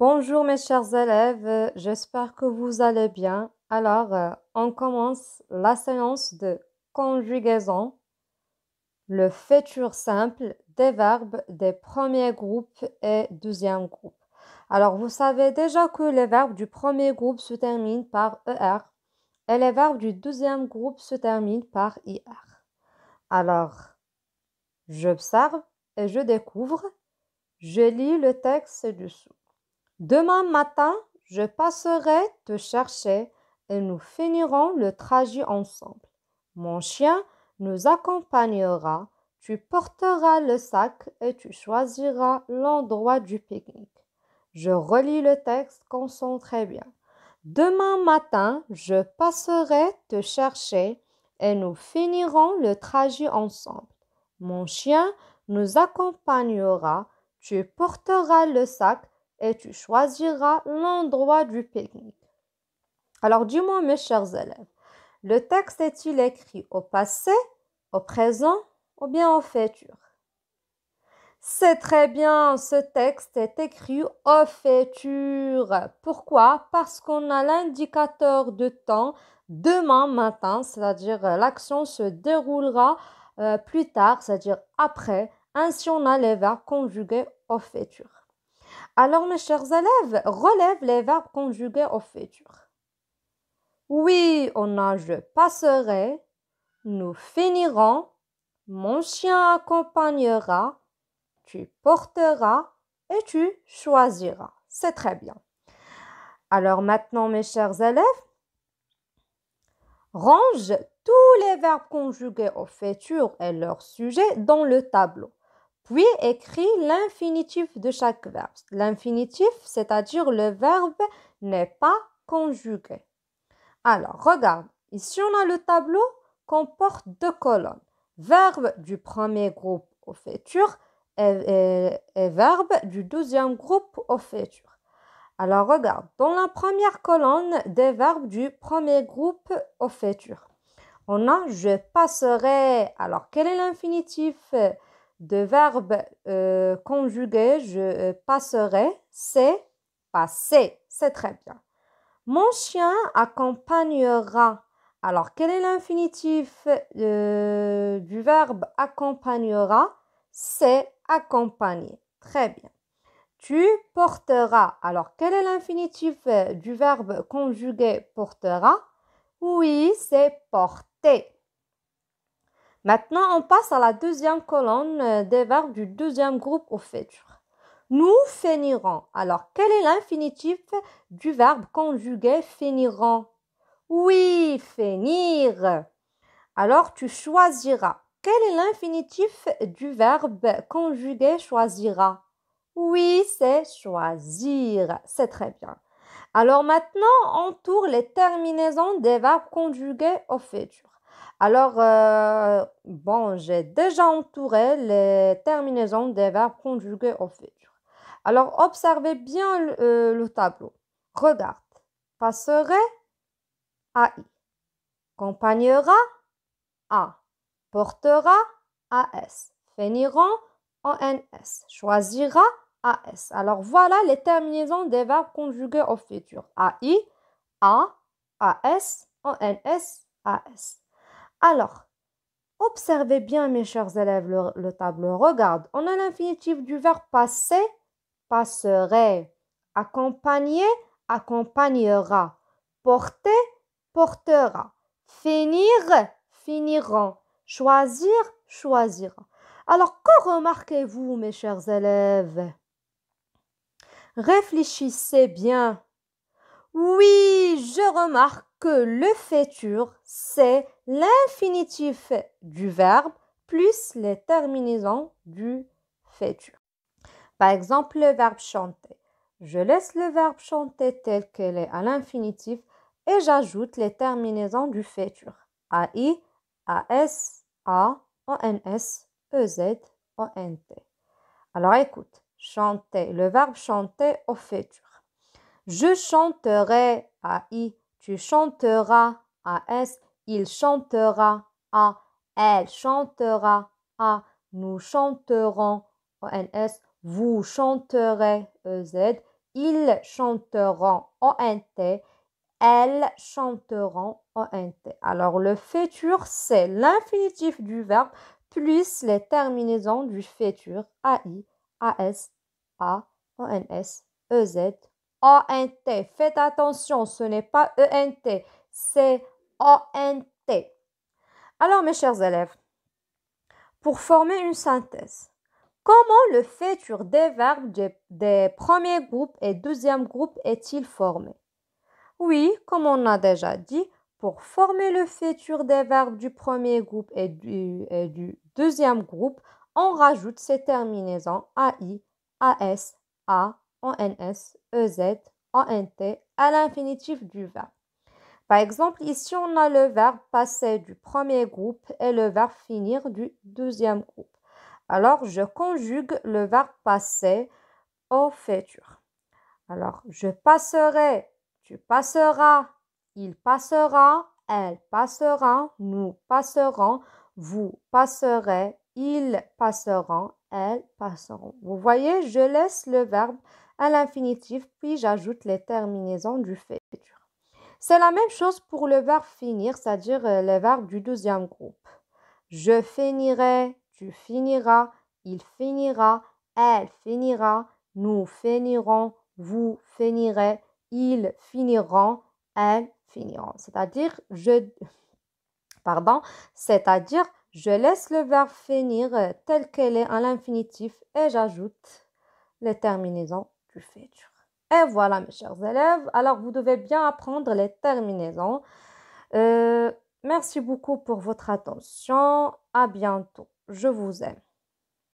Bonjour mes chers élèves, j'espère que vous allez bien. Alors, euh, on commence la séance de conjugaison, le futur simple des verbes des premiers groupes et deuxième groupe. Alors, vous savez déjà que les verbes du premier groupe se terminent par ER et les verbes du deuxième groupe se terminent par IR. Alors, j'observe et je découvre. Je lis le texte dessous. Demain matin, je passerai te chercher et nous finirons le trajet ensemble. Mon chien nous accompagnera, tu porteras le sac et tu choisiras l'endroit du pique-nique. Je relis le texte, très bien. Demain matin, je passerai te chercher et nous finirons le trajet ensemble. Mon chien nous accompagnera, tu porteras le sac et tu choisiras l'endroit du pique-nique. Alors dis-moi mes chers élèves, le texte est-il écrit au passé, au présent ou bien au futur C'est très bien, ce texte est écrit au futur. Pourquoi Parce qu'on a l'indicateur de temps demain matin, c'est-à-dire euh, l'action se déroulera euh, plus tard, c'est-à-dire après. Ainsi, on a les verbes conjugués au futur. Alors, mes chers élèves, relève les verbes conjugués au futur. Oui, on a je passerai, nous finirons, mon chien accompagnera, tu porteras et tu choisiras. C'est très bien. Alors maintenant, mes chers élèves, range tous les verbes conjugués au futur et leurs sujet dans le tableau. Puis écris l'infinitif de chaque verbe. L'infinitif, c'est-à-dire le verbe n'est pas conjugué. Alors, regarde, ici on a le tableau comporte deux colonnes. Verbe du premier groupe au futur et, verbe du deuxième groupe au futur. Alors regarde, dans la première colonne des verbes du premier groupe au futur, on a je passerai. Alors quel est l'infinitif de verbe euh, conjugué, je euh, passerai, c'est passer. C'est très bien. Mon chien accompagnera. Alors, quel est l'infinitif euh, du verbe accompagnera C'est accompagner. Très bien. Tu porteras. Alors, quel est l'infinitif du verbe conjugué portera Oui, c'est porter. Maintenant, on passe à la deuxième colonne euh, des verbes du deuxième groupe au futur. Nous finirons. Alors, quel est l'infinitif du verbe conjugué finirons? Oui, finir. Alors, tu choisiras. Quel est l'infinitif du verbe conjugué choisira Oui, c'est choisir. C'est très bien. Alors maintenant, on tourne les terminaisons des verbes conjugués au futur. Alors, euh, bon, j'ai déjà entouré les terminaisons des verbes conjugués au futur. Alors, observez bien le, euh, tableau. Regarde. Passerai à I. Compagnera à. Portera à S. Finiront en NS. Choisira AS. Alors voilà les terminaisons des verbes conjugués au futur. AI, A, AS, en NS, S. Alors, observez bien, mes chers élèves, le, tableau. Regarde, on a l'infinitif du verbe passer, passerait. Accompagner, accompagnera. Porter, portera. Finir, finiront. Choisir, choisira. Alors, que remarquez-vous, mes chers élèves Réfléchissez bien. Oui, je remarque que le futur, c'est l'infinitif du verbe plus les terminaisons du futur. Par exemple, le verbe chanter. Je laisse le verbe chanter tel qu'il est à l'infinitif et j'ajoute les terminaisons du futur. a i A, s s a o n e z o n t Alors écoute, chanter, le verbe chanter au futur. Je chanterai à I, tu chanteras à S, il chantera A, elle chantera A, nous chanterons O-N-S, vous chanterez E-Z, ils chanteront ONT, elles chanteront ONT. Alors le futur, c'est l'infinitif du verbe plus les terminaisons du futur AI, AS, A, ONS, e, z ONT. Faites attention, ce n'est pas ENT, c'est ONT. Alors, mes chers élèves, pour former une synthèse, comment le futur des verbes des, premiers groupes et deuxième groupe est-il formé Oui, comme on a déjà dit, pour former le futur des verbes du premier groupe et du, deuxième groupe, on rajoute ces terminaisons AI, AS, A, ONS, EZ, ONT à l'infinitif du verbe. Par exemple, ici, on a le verbe passer du premier groupe et le verbe finir du deuxième groupe. Alors, je conjugue le verbe passer au futur. Alors, je passerai, tu passeras, il passera, elle passera, nous passerons, vous passerez, ils passeront, elles passeront. Vous voyez, je laisse le verbe à l'infinitif, puis j'ajoute les terminaisons du futur. C'est la même chose pour le verbe finir, c'est-à-dire euh, les verbes du deuxième groupe. Je finirai, tu finiras, il finira, elle finira, nous finirons, vous finirez, ils finiront, elles finiront. C'est-à-dire, je... Pardon, c'est-à-dire, je laisse le verbe finir euh, tel qu'elle est à l'infinitif et j'ajoute les terminaisons et voilà, mes chers élèves. Alors, vous devez bien apprendre les terminaisons. Euh, merci beaucoup pour votre attention. À bientôt. Je vous aime.